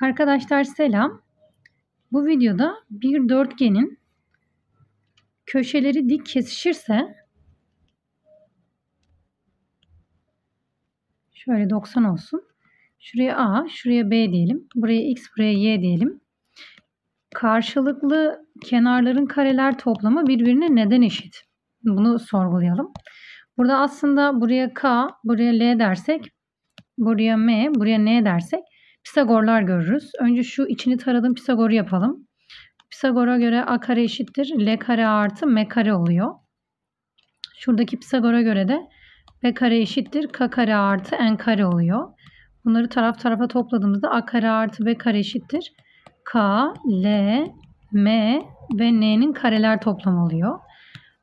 Arkadaşlar selam. Bu videoda bir dörtgenin köşeleri dik kesişirse şöyle 90 olsun. Şuraya A, şuraya B diyelim. Buraya X, buraya Y diyelim. Karşılıklı kenarların kareler toplamı birbirine neden eşit? Bunu sorgulayalım. Burada aslında buraya K, buraya L dersek, buraya M, buraya N dersek Pisagorlar görürüz. Önce şu içini taradığım Pisagor'u yapalım. Pisagor'a göre a kare eşittir. L kare artı m kare oluyor. Şuradaki Pisagor'a göre de b kare eşittir. K kare artı n kare oluyor. Bunları taraf tarafa topladığımızda a kare artı b kare eşittir. K, L, M ve N'nin kareler toplamı oluyor.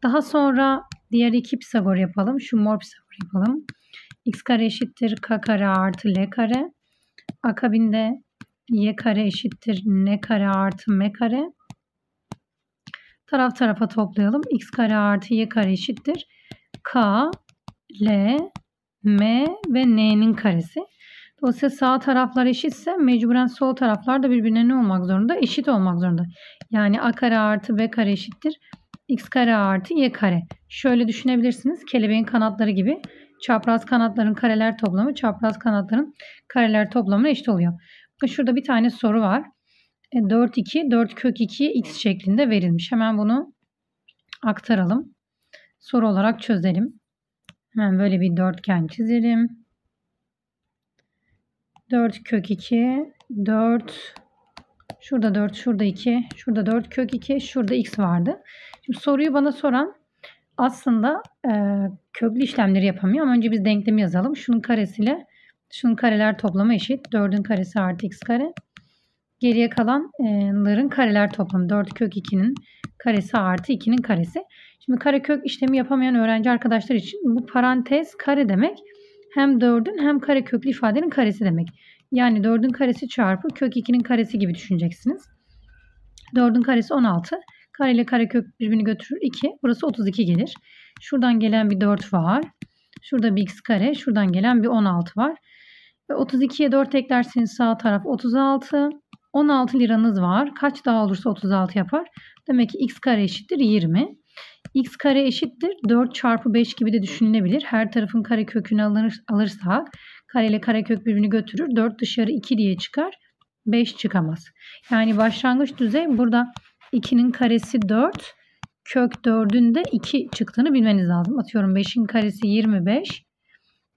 Daha sonra diğer iki Pisagor yapalım. Şu mor Pisagor yapalım. X kare eşittir K kare artı L kare. Akabinde y kare eşittir n kare artı m kare. Taraf tarafa toplayalım. x kare artı y kare eşittir. k, l, m ve n'nin karesi. Dolayısıyla sağ taraflar eşitse mecburen sol taraflar da birbirine ne olmak zorunda? Eşit olmak zorunda. Yani a kare artı b kare eşittir x kare artı y kare. Şöyle düşünebilirsiniz. Kelebeğin kanatları gibi çapraz kanatların kareler toplamı çapraz kanatların kareler toplamına eşit oluyor. Bakın şurada bir tane soru var. 4 2 4 kök 2 x şeklinde verilmiş. Hemen bunu aktaralım. Soru olarak çözelim. Hemen böyle bir dörtgen çizelim. 4 kök 2 4 Şurada 4, şurada 2, şurada 4, kök 2, şurada x vardı. Şimdi soruyu bana soran aslında e, köklü işlemleri yapamıyor ama önce biz denklemi yazalım. Şunun karesiyle şunun kareler toplamı eşit. 4'ün karesi artı x kare. Geriye kalanların kareler toplamı. 4 kök 2'nin karesi artı 2'nin karesi. Şimdi kare kök işlemi yapamayan öğrenci arkadaşlar için bu parantez kare demek. Hem 4'ün hem kare köklü ifadenin karesi demek. Yani 4'ün karesi çarpı kök 2'nin karesi gibi düşüneceksiniz. 4'ün karesi 16. Kare ile kare kök birbirini götürür 2. Burası 32 gelir. Şuradan gelen bir 4 var. Şurada bir x kare. Şuradan gelen bir 16 var. Ve 32'ye 4 eklerseniz sağ taraf 36. 16 liranız var. Kaç daha olursa 36 yapar. Demek ki x kare eşittir 20. x kare eşittir 4 çarpı 5 gibi de düşünülebilir. Her tarafın kare kökünü alır, alırsak Kare ile kare kök birbirini götürür. 4 dışarı 2 diye çıkar. 5 çıkamaz. Yani başlangıç düzey burada 2'nin karesi 4. Kök 4'ün de 2 çıktığını bilmeniz lazım. Atıyorum 5'in karesi 25.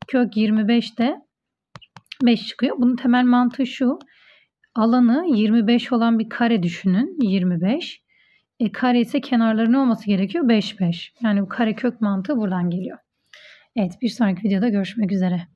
Kök 25 de 5 çıkıyor. Bunun temel mantığı şu. Alanı 25 olan bir kare düşünün. 25. E, kare ise kenarları ne olması gerekiyor? 5 5. Yani bu kare kök mantığı buradan geliyor. Evet bir sonraki videoda görüşmek üzere.